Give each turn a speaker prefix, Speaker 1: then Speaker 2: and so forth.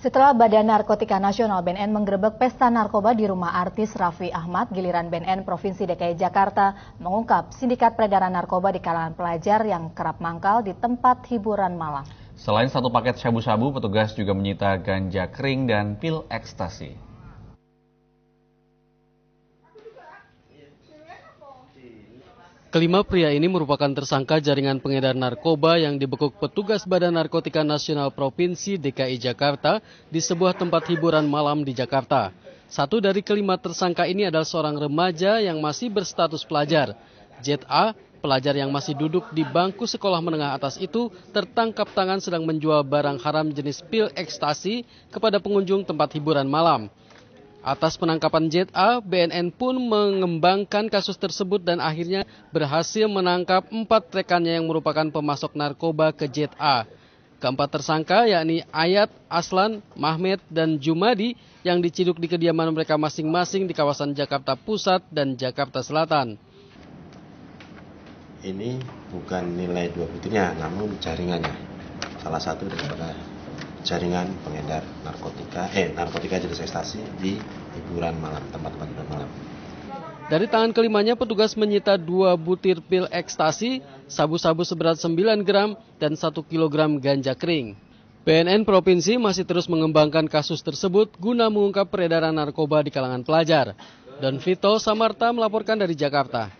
Speaker 1: Setelah Badan Narkotika Nasional BNN menggerebek pesta narkoba di rumah artis Raffi Ahmad, giliran BNN Provinsi DKI Jakarta mengungkap sindikat peredaran narkoba di kalangan pelajar yang kerap mangkal di tempat hiburan malam.
Speaker 2: Selain satu paket sabu-sabu, petugas juga menyita ganja kering dan pil ekstasi.
Speaker 3: Kelima pria ini merupakan tersangka jaringan pengedar narkoba yang dibekuk petugas Badan Narkotika Nasional Provinsi DKI Jakarta di sebuah tempat hiburan malam di Jakarta. Satu dari kelima tersangka ini adalah seorang remaja yang masih berstatus pelajar. JA, pelajar yang masih duduk di bangku sekolah menengah atas itu tertangkap tangan sedang menjual barang haram jenis pil ekstasi kepada pengunjung tempat hiburan malam. Atas penangkapan JA, BNN pun mengembangkan kasus tersebut dan akhirnya berhasil menangkap empat rekannya yang merupakan pemasok narkoba ke JA. Keempat tersangka yakni Ayat, Aslan, Mahmed, dan Jumadi yang diciduk di kediaman mereka masing-masing di kawasan Jakarta Pusat dan Jakarta Selatan.
Speaker 4: Ini bukan nilai dua butirnya, namun jaringannya. Salah satu daripada jaringan pengedar narkotika eh narkotika jenis ekstasi di hiburan malam tempat-tempat hiburan malam.
Speaker 3: Dari tangan kelimanya petugas menyita dua butir pil ekstasi, sabu-sabu seberat 9 gram dan 1 kg ganja kering. BNN Provinsi masih terus mengembangkan kasus tersebut guna mengungkap peredaran narkoba di kalangan pelajar. dan Vito Samarta melaporkan dari Jakarta.